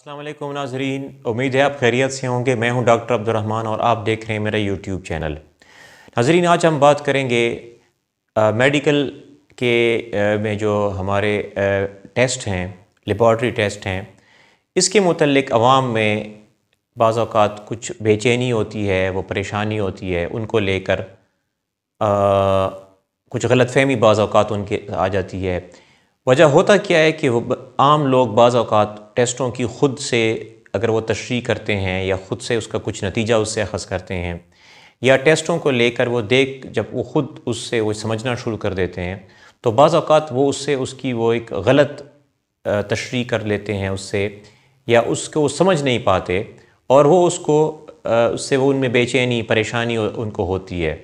असलम नाजरीन उम्मीद है आप खैरियत से होंगे मैं हूं डॉक्टर अब्दुलरहमान और आप देख रहे हैं मेरा यूट्यूब चैनल नाजरीन आज हम बात करेंगे आ, मेडिकल के आ, में जो हमारे आ, टेस्ट हैं लेबॉर्ट्री टेस्ट हैं इसके मतलब आवाम में बाज़ात कुछ बेचैनी होती है वो परेशानी होती है उनको लेकर कुछ ग़लत फहमी बाज़ात उनके आ जाती है वजह होता क्या है कि आम लोग बाज़ात टेस्टों की ख़ुद से अगर वो तशरी करते हैं या ख़ुद से उसका कुछ नतीजा उससे अखज़ करते हैं या टेस्टों को लेकर वो देख जब वो ख़ुद उससे वो समझना शुरू कर देते हैं तो बाज़ात वो उससे उसकी वो एक गलत तशरी कर लेते हैं उससे या उसको वो समझ नहीं पाते और वो उसको उससे वो उनमें बेचैनी परेशानी उनको होती है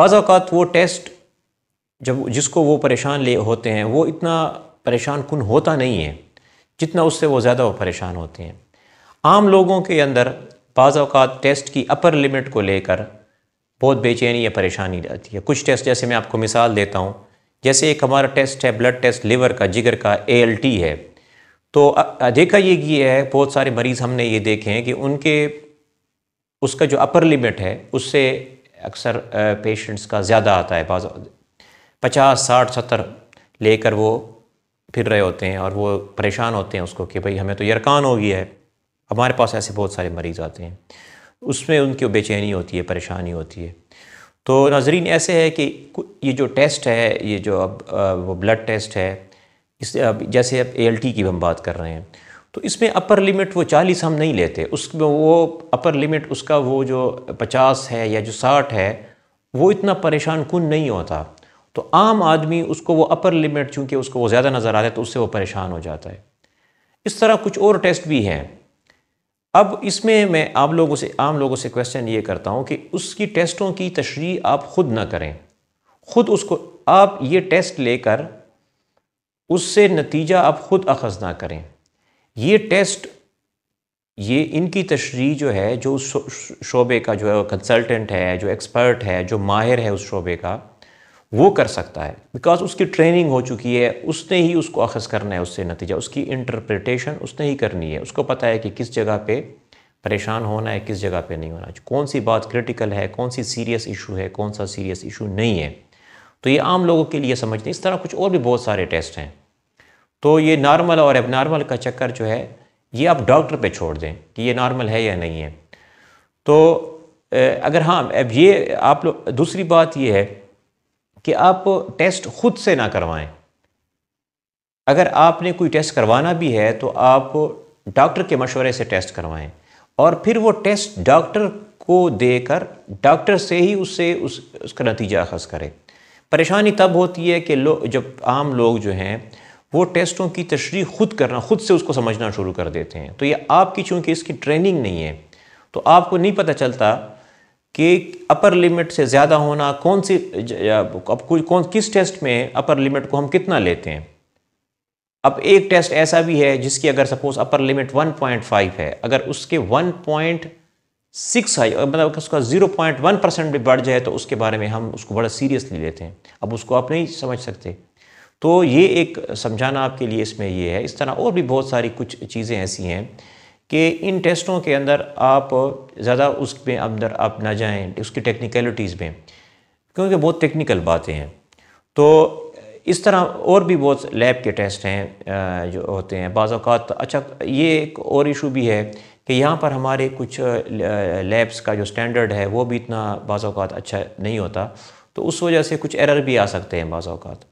बाज़ात अवत वो टेस्ट जब जिसको वो परेशान ले होते हैं वो इतना परेशान कन होता नहीं है जितना उससे वो ज़्यादा वो परेशान होते हैं आम लोगों के अंदर बाज़ात टेस्ट की अपर लिमिट को लेकर बहुत बेचैनी या परेशानी रहती है कुछ टेस्ट जैसे मैं आपको मिसाल देता हूँ जैसे एक हमारा टेस्ट है ब्लड टेस्ट लिवर का जिगर का ए है तो देखा ये कि है बहुत सारे मरीज़ हमने ये देखे हैं कि उनके उसका जो अपर लिमिट है उससे अक्सर पेशेंट्स का ज़्यादा आता है बाज़ पचास साठ सत्तर लेकर वो फिर रहे होते हैं और वो परेशान होते हैं उसको कि भाई हमें तो यरकान हो गया है हमारे पास ऐसे बहुत सारे मरीज़ आते हैं उसमें उनकी बेचैनी होती है परेशानी होती है तो नाजरीन ऐसे है कि ये जो टेस्ट है ये जो अब वो ब्लड टेस्ट है इस अब जैसे अब ए की हम बात कर रहे हैं तो इसमें अपर लिमिट वो चालीस हम नहीं लेते उसमें वो अपर लिमिट उसका वो जो पचास है या जो साठ है वो इतना परेशान कन नहीं होता तो आम आदमी उसको वो अपर लिमिट चूँकि उसको वो ज़्यादा नज़र आता है तो उससे वो परेशान हो जाता है इस तरह कुछ और टेस्ट भी हैं अब इसमें मैं आप लोगों से आम लोगों से क्वेश्चन ये करता हूँ कि उसकी टेस्टों की तशरी आप ख़ुद ना करें ख़ुद उसको आप ये टेस्ट लेकर उससे नतीजा आप ख़ुद अखज़ ना करें ये टेस्ट ये इनकी तशरी जो है जो उस शोबे का जो है कंसल्टेंट है जो एक्सपर्ट है जो माहिर है उस शोबे का वो कर सकता है बिकॉज उसकी ट्रेनिंग हो चुकी है उसने ही उसको अखज़ करना है उससे नतीजा उसकी इंटरप्रिटेशन उसने ही करनी है उसको पता है कि किस जगह पे परेशान होना है किस जगह पे नहीं होना कौन सी बात क्रिटिकल है कौन सी सीरियस इशू है कौन सा सीरियस इशू नहीं है तो ये आम लोगों के लिए समझते हैं इस तरह कुछ और भी बहुत सारे टेस्ट हैं तो ये नॉर्मल और एबनॉर्मल का चक्कर जो है ये आप डॉक्टर पर छोड़ दें कि ये नॉर्मल है या नहीं है तो अगर हाँ अब ये आप लोग दूसरी बात ये है कि आप टेस्ट खुद से ना करवाएं अगर आपने कोई टेस्ट करवाना भी है तो आप डॉक्टर के मशवरे से टेस्ट करवाएं और फिर वो टेस्ट डॉक्टर को देकर डॉक्टर से ही उससे उस उसका नतीजा अखज करें परेशानी तब होती है कि लो जब आम लोग जो हैं वो टेस्टों की तशरी खुद करना खुद से उसको समझना शुरू कर देते हैं तो ये आपकी चूँकि इसकी ट्रेनिंग नहीं है तो आपको नहीं पता चलता कि अपर लिमिट से ज़्यादा होना कौन सी अब कौन किस टेस्ट में अपर लिमिट को हम कितना लेते हैं अब एक टेस्ट ऐसा भी है जिसकी अगर सपोज अपर लिमिट 1.5 है अगर उसके 1.6 है मतलब उसका 0.1 परसेंट भी बढ़ जाए तो उसके बारे में हम उसको बड़ा सीरियसली लेते हैं अब उसको आप नहीं समझ सकते तो ये एक समझाना आपके लिए इसमें ये है इस तरह और भी बहुत सारी कुछ चीज़ें ऐसी हैं कि इन टेस्टों के अंदर आप ज़्यादा पर अंदर आप ना जाएं उसकी टेक्निकलिटीज़ में क्योंकि बहुत टेक्निकल बातें हैं तो इस तरह और भी बहुत लैब के टेस्ट हैं जो होते हैं बाज़ात अच्छा ये एक और इशू भी है कि यहाँ पर हमारे कुछ लैब्स का जो स्टैंडर्ड है वो भी इतना बाज़ात अच्छा नहीं होता तो उस वजह से कुछ एरर भी आ सकते हैं बाज़ात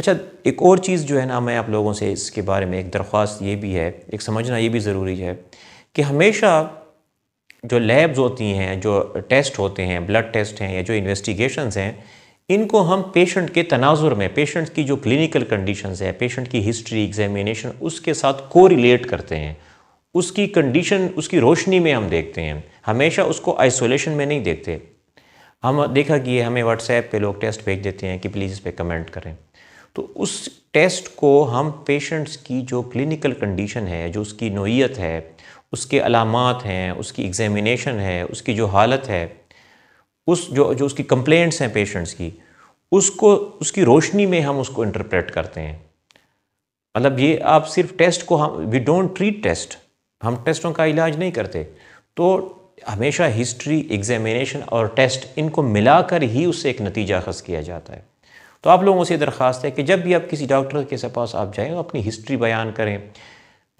अच्छा एक और चीज़ जो है ना मैं आप लोगों से इसके बारे में एक दरख्वास्त ये भी है एक समझना ये भी ज़रूरी है कि हमेशा जो लैब्स होती हैं जो टेस्ट होते हैं ब्लड टेस्ट हैं या जो इन्वेस्टिगेशंस हैं इनको हम पेशेंट के तनाजुर में पेशेंट की जो क्लिनिकल कंडीशंस है पेशेंट की हिस्ट्री एग्जामिनेशन उसके साथ को रिलेट करते हैं उसकी कंडीशन उसकी रोशनी में हम देखते हैं हमेशा उसको आइसोलेशन में नहीं देखते हम देखा कि हमें व्हाट्सएप पे लोग टेस्ट भेज देते हैं कि प्लीज़ इस पर कमेंट करें तो उस टेस्ट को हम पेशेंट्स की जो क्लिनिकल कंडीशन है जो उसकी नोयत है उसके अलामत हैं उसकी एग्जामिनेशन है उसकी जो हालत है उस जो जो उसकी कंप्लेंट्स हैं पेशेंट्स की उसको उसकी रोशनी में हम उसको इंटरप्रेट करते हैं मतलब ये आप सिर्फ टेस्ट को हम वी डोंट ट्रीट टेस्ट हम टेस्टों का इलाज नहीं करते तो हमेशा हिस्ट्री एग्जामिनेशन और टेस्ट इनको मिलाकर ही उससे एक नतीजा खस किया जाता है तो आप लोगों से दरख्वास्त है कि जब भी आप किसी डॉक्टर के पास आप जाएँ अपनी हिस्ट्री बयान करें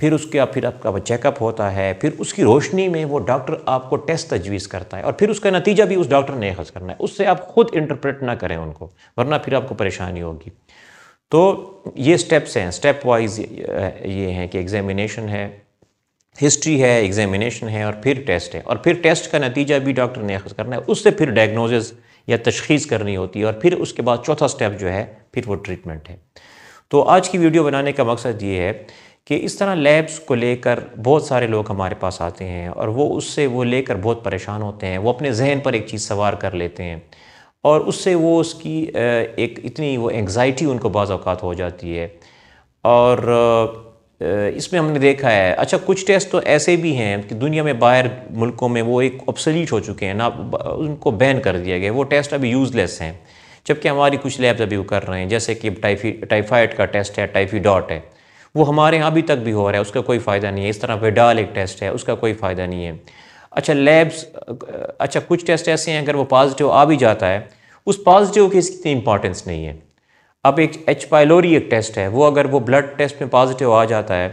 फिर उसके आप फिर आपका चेकअप होता है फिर उसकी रोशनी में वो डॉक्टर आपको टेस्ट तजवीज़ करता है और फिर उसका नतीजा भी उस डॉक्टर ने खर्च करना है उससे आप ख़ुद इंटरप्रेट ना करें उनको वरना फिर आपको परेशानी होगी तो ये स्टेप्स हैं स्टेप वाइज ये हैं कि एग्जामिनेशन है हिस्ट्री है एग्जामिनेशन है और फिर टेस्ट है और फिर टेस्ट का नतीजा भी डॉक्टर ने अखज़ करना है उससे फिर डायग्नोज़ या तशखीस करनी होती है और फिर उसके बाद चौथा स्टेप जो है फिर वो ट्रीटमेंट है तो आज की वीडियो बनाने का मकसद ये है कि इस तरह लैब्स को लेकर बहुत सारे लोग हमारे पास आते हैं और वो उससे वो लेकर बहुत परेशान होते हैं वो अपने जहन पर एक चीज़ सवार कर लेते हैं और उससे वो उसकी एक इतनी वो एंग्ज़ाइटी उनको बाज़ात हो जाती है और इसमें हमने देखा है अच्छा कुछ टेस्ट तो ऐसे भी हैं कि दुनिया में बाहर मुल्कों में वो एक ऑब्सलीट हो चुके हैं ना उनको बैन कर दिया गया वो टेस्ट अभी यूज़लेस हैं जबकि हमारी कुछ लैब्स अभी वो कर रहे हैं जैसे कि टाइफी टाइफाइड का टेस्ट है टाइफी डॉट है वो हमारे यहाँ अभी तक भी हो रहा है उसका कोई फ़ायदा नहीं है इस तरह वेडाल एक टेस्ट है उसका कोई फ़ायदा नहीं है अच्छा लैब्स अच्छा कुछ टेस्ट ऐसे हैं अगर वो पॉजिटिव आ भी जाता है उस पॉजिटिव की इसकी इतनी इंपॉर्टेंस नहीं है अब एक एच पाइलोरी एक टेस्ट है वो अगर वो ब्लड टेस्ट में पॉजिटिव आ जाता है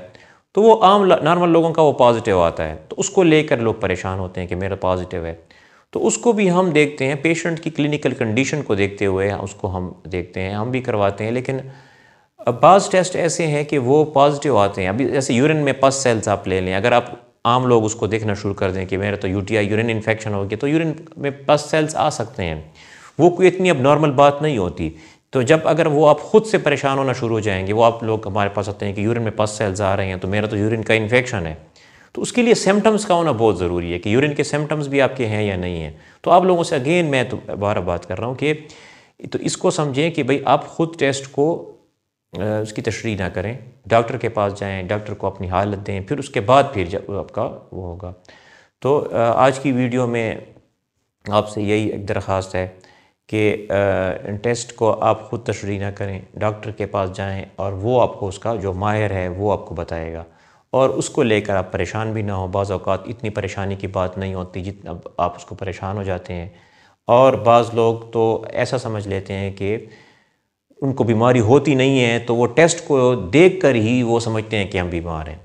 तो वो आम नॉर्मल लोगों का वो पॉजिटिव आता है तो उसको लेकर लोग परेशान होते हैं कि मेरा पॉजिटिव है तो उसको भी हम देखते हैं पेशेंट की क्लिनिकल कंडीशन को देखते हुए उसको हम देखते हैं हम भी करवाते हैं लेकिन बाज़ टेस्ट ऐसे हैं कि वो पॉजिटिव आते हैं अभी जैसे यूरिन में पस सेल्स आप ले लें अगर आप आम लोग उसको देखना शुरू कर दें कि मेरा तो यूटीआई यूरिन इन्फेक्शन हो गया तो यूरिन में पस सेल्स आ सकते हैं वो कोई इतनी अब नॉर्मल बात नहीं होती तो जब अगर वो आप ख़ुद से परेशान होना शुरू हो जाएंगे वो आप लोग हमारे पास आते हैं कि यूरिन में पस सेल्स आ रहे हैं तो मेरा तो यूरिन का इन्फेक्शन है तो उसके लिए सिम्टम्स का होना बहुत ज़रूरी है कि यूरिन के सिम्टम्स भी आपके हैं या नहीं हैं तो आप लोगों से अगेन मैं तो बात कर रहा हूँ कि तो इसको समझें कि भाई आप ख़ुद टेस्ट को उसकी तशरी ना करें डॉक्टर के पास जाएं डॉक्टर को अपनी हालत दें फिर उसके बाद फिर आपका वो होगा तो आज की वीडियो में आपसे यही एक दरख्वास्त है कि टेस्ट को आप ख़ुद तशरी ना करें डॉक्टर के पास जाएं और वो आपको उसका जो माहिर है वो आपको बताएगा और उसको लेकर आप परेशान भी ना हो बाज़ अवत इतनी परेशानी की बात नहीं होती जितना आप उसको परेशान हो जाते हैं और बाज़ लोग तो ऐसा समझ लेते हैं कि उनको बीमारी होती नहीं है तो वो टेस्ट को देख कर ही वो समझते हैं कि हम बीमार हैं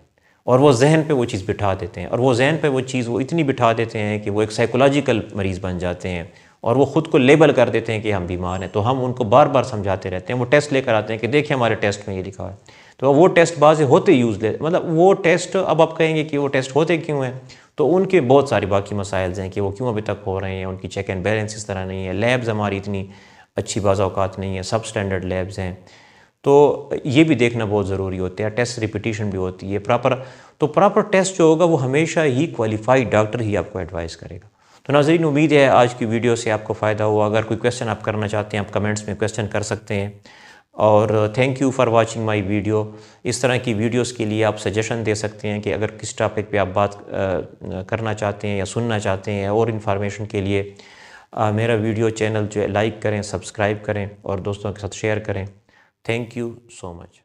और वो जहन पे वो चीज़ बिठा देते हैं और वो जहन पे वो चीज़ वो इतनी बिठा देते हैं कि वो एक साइकोलॉजिकल मरीज़ बन जाते हैं और वो ख़ुद को लेबल कर देते हैं कि हम बीमार हैं तो हम उनको बार बार समझाते रहते हैं वो टेस्ट लेकर आते हैं कि देखिए हमारे टेस्ट में ये लिखा है तो वो टेस्ट बाज़ होते यूज़लेस मतलब वो टेस्ट अब आप कहेंगे कि वो टेस्ट होते क्यों हैं तो उनके बहुत सारे बाकी मसाइल हैं कि वो क्यों अभी तक हो रहे हैं उनकी चेक एंड बैलेंस इस तरह नहीं है लैब्स हमारी इतनी अच्छी बाज़ात नहीं है सब स्टैंडर्ड लैब्स हैं तो ये भी देखना बहुत ज़रूरी होता है टेस्ट रिपीटिशन भी होती है प्रॉपर तो प्रॉपर टेस्ट जो होगा वो हमेशा ही क्वालिफाइड डॉक्टर ही आपको एडवाइस करेगा तो नाजरीन उम्मीद है आज की वीडियो से आपको फ़ायदा हुआ अगर कोई क्वेश्चन आप करना चाहते हैं आप कमेंट्स में क्वेश्चन कर सकते हैं और thank you for watching my video इस तरह की वीडियोस के लिए आप सजेशन दे सकते हैं कि अगर किस टॉपिक पे आप बात करना चाहते हैं या सुनना चाहते हैं और इन्फॉर्मेशन के लिए मेरा वीडियो चैनल जो है लाइक करें सब्सक्राइब करें और दोस्तों के साथ शेयर करें थैंक यू सो मच